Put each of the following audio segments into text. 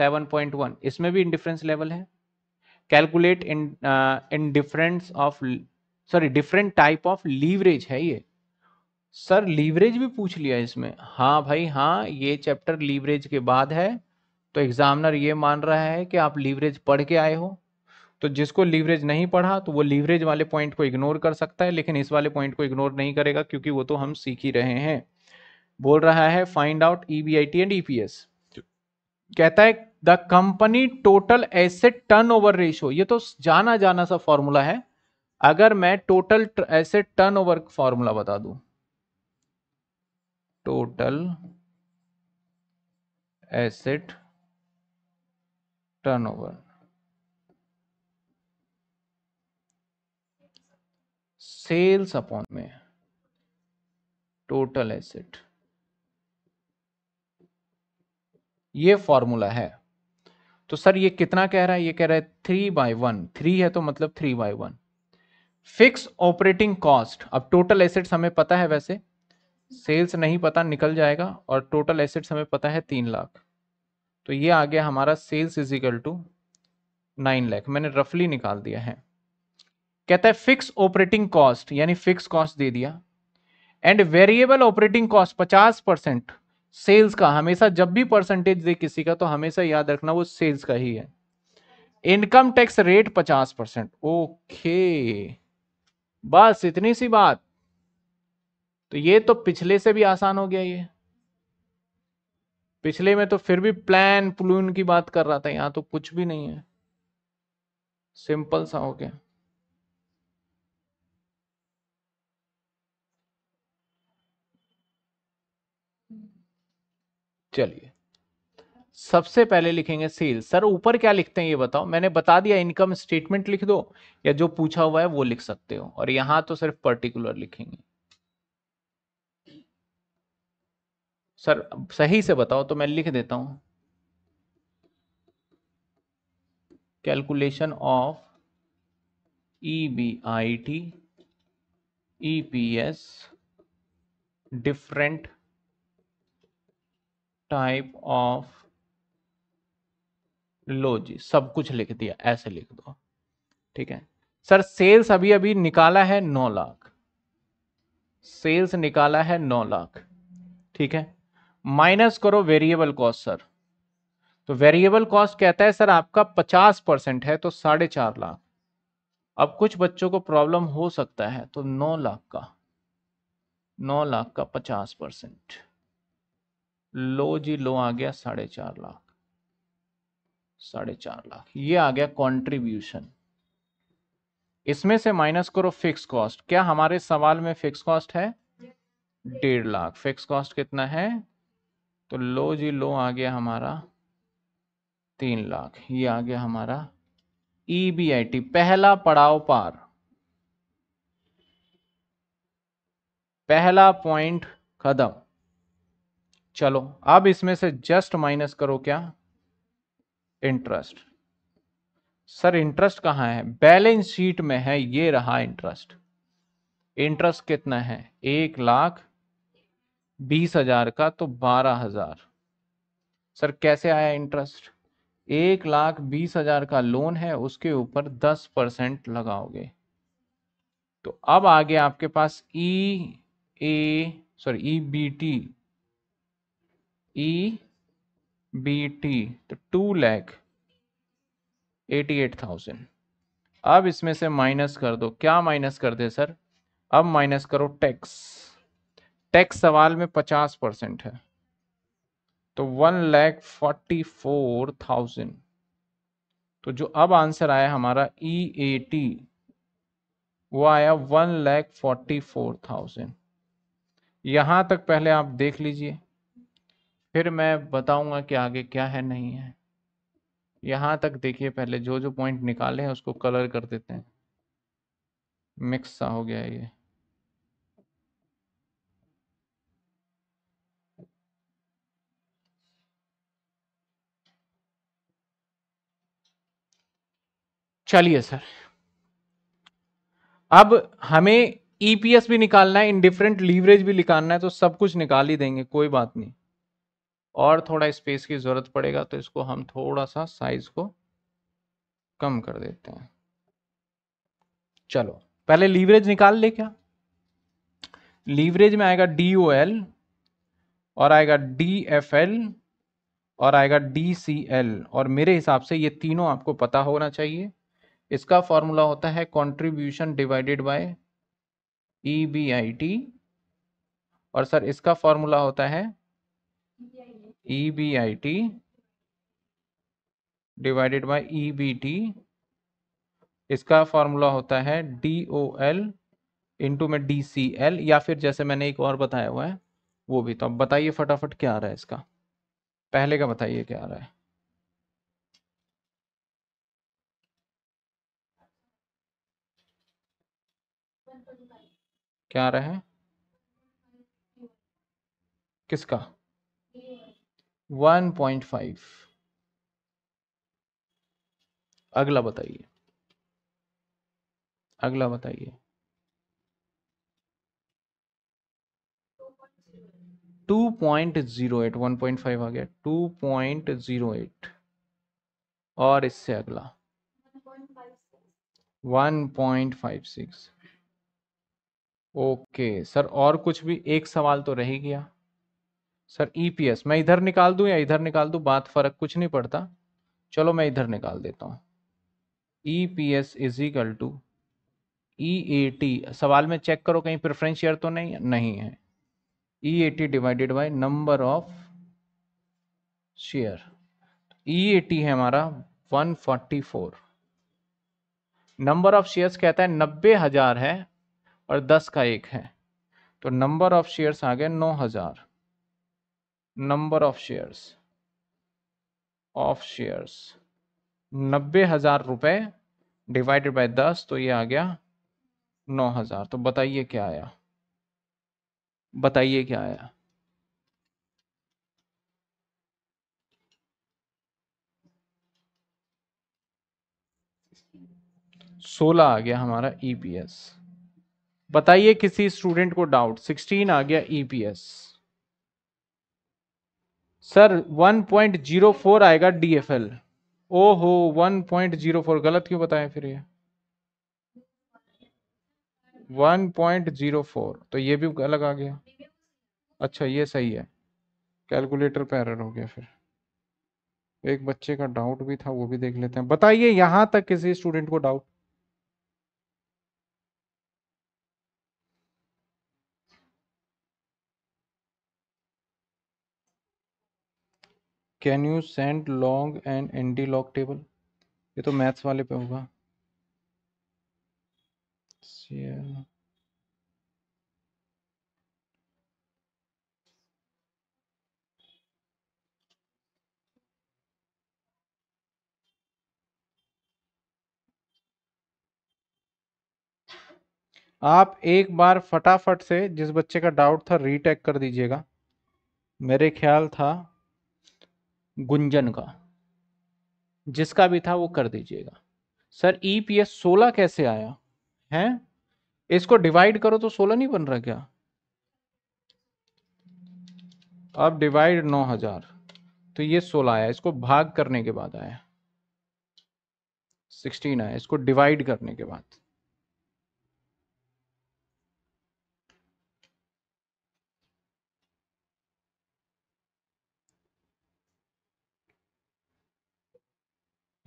7.1 इसमें भी indifference level है calculate in in difference of sorry different type of leverage है ये सर लीवरेज भी पूछ लिया इसमें हाँ भाई हाँ ये चैप्टर लीवरेज के बाद है तो एग्जामिनर ये मान रहा है कि आप लीवरेज पढ़ के आए हो तो जिसको लीवरेज नहीं पढ़ा तो वो लीवरेज वाले पॉइंट को इग्नोर कर सकता है लेकिन इस वाले पॉइंट को इग्नोर नहीं करेगा क्योंकि वो तो हम सीख ही रहे हैं बोल रहा है find out E B I T and E P S कहता है the company total asset turnover ratio ये तो जाना जाना सा फॉर्मूला है अगर मैं total asset turnover formula बता दू total asset turnover sales upon में टोटल एसेट ये फॉर्मूला है तो सर ये कितना कह रहा है ये कह रहा है थ्री बाय वन थ्री है तो मतलब three by one fix operating cost अब टोटल एसेट्स हमें पता है वैसे सेल्स नहीं पता निकल जाएगा और टोटल एसेट्स हमें पता है तीन लाख तो ये आ गया हमारा sales is equal to nine lakh मैंने रफली निकाल दिया है कहता है फिक्स ऑपरेटिंग कॉस्ट यानी फिक्स कॉस्ट दे दिया एंड वेरिएबल ऑपरेटिंग कॉस्ट पचास परसेंट सेल्स का हमेशा जब भी परसेंटेज दे किसी का तो हमेशा याद रखना वो सेल्स का ही है इनकम टैक्स रेट पचास परसेंट ओके बस इतनी सी बात तो ये तो पिछले से भी आसान हो गया ये पिछले में तो फिर भी प्लान प्लून की बात कर रहा था यहां तो कुछ भी नहीं है सिंपल सा हो गया चलिए सबसे पहले लिखेंगे सेल सर ऊपर क्या लिखते हैं ये बताओ मैंने बता दिया इनकम स्टेटमेंट लिख दो या जो पूछा हुआ है वो लिख सकते हो और यहां तो सिर्फ पर्टिकुलर लिखेंगे सर सही से बताओ तो मैं लिख देता हूं calculation of E B I T E P S different type of लो जी सब कुछ लिख दिया ऐसे लिख दो ठीक है सर सेल्स अभी अभी निकाला है नौ लाख सेल्स निकाला है नौ लाख ठीक है माइनस करो वेरिएबल कॉस्ट सर तो वेरिएबल कॉस्ट कहता है सर आपका पचास परसेंट है तो साढ़े चार लाख अब कुछ बच्चों को प्रॉब्लम हो सकता है तो नौ लाख का नौ लाख का पचास परसेंट लो जी लो आ गया साढ़े चार लाख साढ़े चार लाख ये आ गया कंट्रीब्यूशन इसमें से माइनस करो फिक्स कॉस्ट क्या हमारे सवाल में फिक्स कॉस्ट है डेढ़ लाख फिक्स कॉस्ट कितना है तो लो जी लो आ गया हमारा तीन लाख ये आ गया हमारा ईबीआईटी e पहला पड़ाव पार पहला पॉइंट कदम चलो अब इसमें से जस्ट माइनस करो क्या इंटरेस्ट सर इंटरेस्ट कहाँ है बैलेंस शीट में है ये रहा इंटरेस्ट इंटरेस्ट कितना है एक लाख बीस हजार का तो बारह हजार सर कैसे आया इंटरेस्ट एक लाख बीस हजार का लोन है उसके ऊपर दस परसेंट लगाओगे तो अब आगे आपके पास E A sorry E B T E B T तो two lakh eighty eight thousand अब इसमें से माइनस कर दो क्या माइनस कर दे सर अब माइनस करो टैक्स टैक्स सवाल में पचास परसेंट है तो one lakh forty four thousand तो जो अब आंसर आया हमारा ई ए टी वो आया one lakh forty four thousand यहां तक पहले आप देख लीजिए फिर मैं बताऊंगा कि आगे क्या है नहीं है यहाँ तक देखिए पहले जो जो पॉइंट निकाले हैं उसको कलर कर देते हैं मिक्स सा हो गया ये चलिए सर अब हमें ईपीएस e भी निकालना है इन डिफरेंट लीवरेज भी निकालना है तो सब कुछ निकाल ही देंगे कोई बात नहीं और थोड़ा स्पेस की ज़रूरत पड़ेगा तो इसको हम थोड़ा सा साइज़ को कम कर देते हैं चलो पहले लीवरेज निकाल ले क्या लीवरेज में आएगा डी ओ एल और आएगा डी एफ एल और आएगा डी सी एल और मेरे हिसाब से ये तीनों आपको पता होना चाहिए इसका फॉर्मूला होता है contribution divided by E B I T और सर इसका फॉर्मूला होता है e EBIT divided by T इसका फॉर्मूला होता है डी ओ एल इंटू में डी सी एल या फिर जैसे मैंने एक और बताया हुआ है वो भी तो अब बताइए फटाफट क्या आ रहा है इसका पहले का बताइए क्या आ रहा है क्या आ रहा है किसका 1.5 अगला बताइए अगला बताइए 2.08 1.5 आ गया 2.08 और इससे अगला 1.56 ओके सर और कुछ भी एक सवाल तो रह गया सर ईपीएस e मैं इधर निकाल दूं या इधर निकाल दूं बात फर्क कुछ नहीं पड़ता चलो मैं इधर निकाल देता हूं E P S to E A T सवाल में चेक करो कहीं प्रेफरेंस शेयर तो नहीं नहीं है E A T divided by number of share E A T है हमारा 144 नंबर ऑफ शेयर्स कहता है नब्बे हजार है और दस का एक है तो नंबर ऑफ शेयर्स आ गए नौ हजार number of shares of shares नब्बे हजार रुपए डिवाइडेड बाय दस तो ये आ गया नौ हजार तो बताइए क्या आया बताइए क्या आया सोलह आ गया हमारा ईपीएस e बताइए किसी स्टूडेंट को डाउट सिक्सटीन आ गया ईपीएस e सर 1.04 आएगा डी एफ डीएफएल ओहो फोर गलत क्यों बताएं फिर ये 1.04 तो ये भी अलग आ गया अच्छा ये सही है कैलकुलेटर पे एरर हो गया फिर एक बच्चे का डाउट भी था वो भी देख लेते हैं बताइए यहाँ तक किसी स्टूडेंट को doubt can you send log and antilog table ये तो मैथ्स वाले पे होगा आप एक बार फटाफट से जिस बच्चे का डाउट था रीटेक कर दीजिएगा मेरे ख्याल था गुंजन का जिसका भी था वो कर दीजिएगा सर ई पी एस सोलह कैसे आया है इसको डिवाइड करो तो सोलह नहीं बन रहा क्या अब डिवाइड नौ हजार तो ये सोलह आया इसको भाग करने के बाद आया सिक्सटीन आया इसको डिवाइड करने के बाद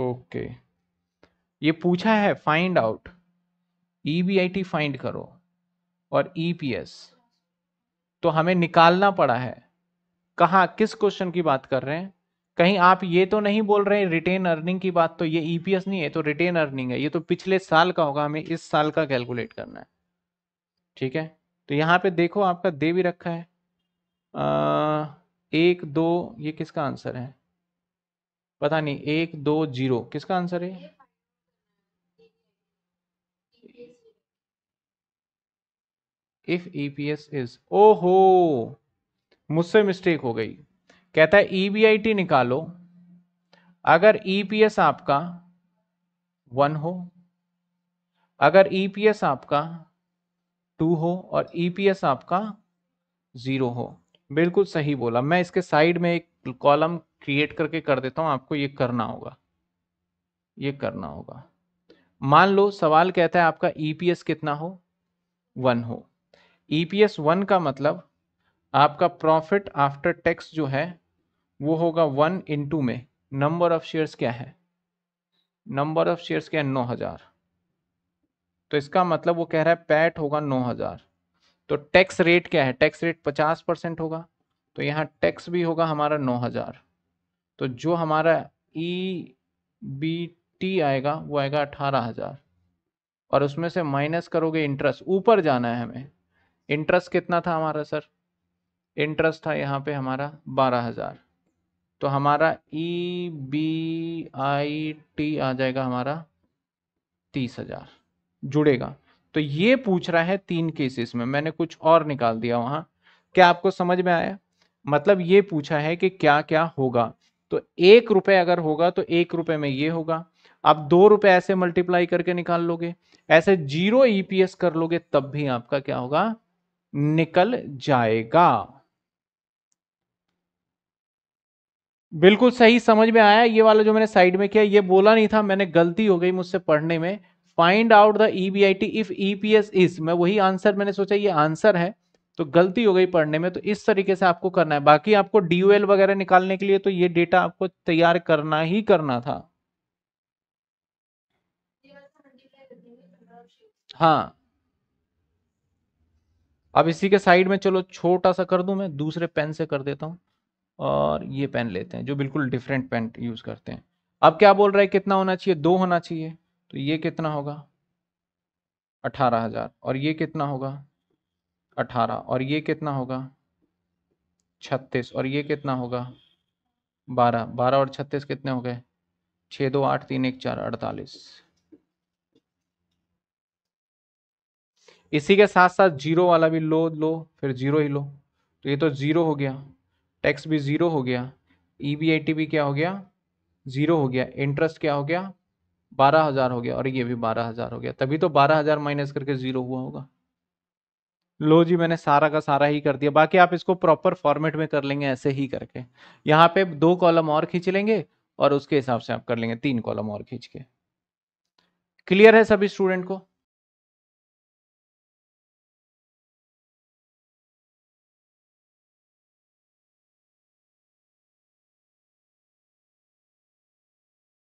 ओके ये पूछा है find out E B I T find करो और ई पी एस तो हमें निकालना पड़ा है कहा किस क्वेश्चन की बात कर रहे हैं कहीं आप ये तो नहीं बोल रहे हैं रिटेन अर्निंग की बात तो ये ईपीएस e नहीं है तो रिटेन अर्निंग है ये तो पिछले साल का होगा हमें इस साल का कैलकुलेट करना है ठीक है तो यहाँ पे देखो आपका दे भी रखा है आ, एक दो ये किसका आंसर है पता नहीं एक दो जीरो किसका आंसर है इफ ईपीएस इज ओ हो मुझसे मिस्टेक हो गई कहता है ईबीआईटी e निकालो अगर ईपीएस e आपका वन हो अगर ईपीएस e आपका टू हो और ईपीएस आपका जीरो हो बिल्कुल सही बोला मैं इसके साइड में एक कॉलम क्रिएट करके कर देता हूँ आपको ये करना होगा ये करना होगा मान लो सवाल कहता है आपका ईपीएस e कितना हो वन हो ईपीएस e वन का मतलब आपका प्रॉफिट आफ्टर टैक्स जो है वो होगा वन इंटू में नंबर ऑफ शेयर्स क्या है नंबर ऑफ शेयर्स क्या है नौ हजार तो इसका मतलब वो कह रहा है पैट होगा नौ हजार तो टैक्स रेट क्या है टैक्स रेट पचास परसेंट होगा तो यहाँ टैक्स भी होगा हमारा नौ हजार तो जो हमारा ई बी टी आएगा वो आएगा अठारह हज़ार और उसमें से माइनस करोगे इंटरेस्ट ऊपर जाना है हमें इंटरेस्ट कितना था हमारा सर इंटरेस्ट था यहाँ पे हमारा बारह हज़ार तो हमारा ई बी आई टी आ जाएगा हमारा तीस हज़ार जुड़ेगा तो ये पूछ रहा है तीन केसेस में मैंने कुछ और निकाल दिया वहाँ क्या आपको समझ में आया मतलब ये पूछा है कि क्या क्या होगा तो एक रुपए अगर होगा तो एक रुपए में ये होगा आप दो रुपए ऐसे मल्टीप्लाई करके निकाल लोगे ऐसे जीरो ईपीएस e कर लोगे तब भी आपका क्या होगा निकल जाएगा बिल्कुल सही समझ में आया ये वाला जो मैंने साइड में किया ये बोला नहीं था मैंने गलती हो गई मुझसे पढ़ने में find out the E B I T if EPS is मैं वही आंसर मैंने सोचा ये आंसर है तो गलती हो गई पढ़ने में तो इस तरीके से आपको करना है बाकी आपको डीयूएल वगैरह निकालने के लिए तो ये डेटा आपको तैयार करना ही करना था हाँ अब इसी के साइड में चलो छोटा सा कर दूं मैं दूसरे पेन से कर देता हूं और ये पेन लेते हैं जो बिल्कुल डिफरेंट पेन यूज करते हैं अब क्या बोल रहा है कितना होना चाहिए दो होना चाहिए तो ये कितना होगा अठारह हजार और ये कितना होगा अठारह और ये कितना होगा छत्तीस और ये कितना होगा बारह बारह और छत्तीस कितने हो गए छः दो आठ तीन एक चार अड़तालीस इसी के साथ साथ जीरो वाला भी लो लो फिर जीरो ही लो तो ये तो जीरो हो गया टैक्स भी जीरो हो गया ई बी आई टी भी क्या हो गया जीरो हो गया इंटरेस्ट क्या हो गया बारह हजार हो गया और ये भी बारह हजार हो गया तभी तो बारह हजार माइनस करके जीरो हुआ होगा लो जी मैंने सारा का सारा ही कर दिया बाकी आप इसको प्रॉपर फॉर्मेट में कर लेंगे ऐसे ही करके यहाँ पे दो कॉलम और खींच लेंगे और उसके हिसाब से आप कर लेंगे तीन कॉलम और खींच के क्लियर है सभी स्टूडेंट को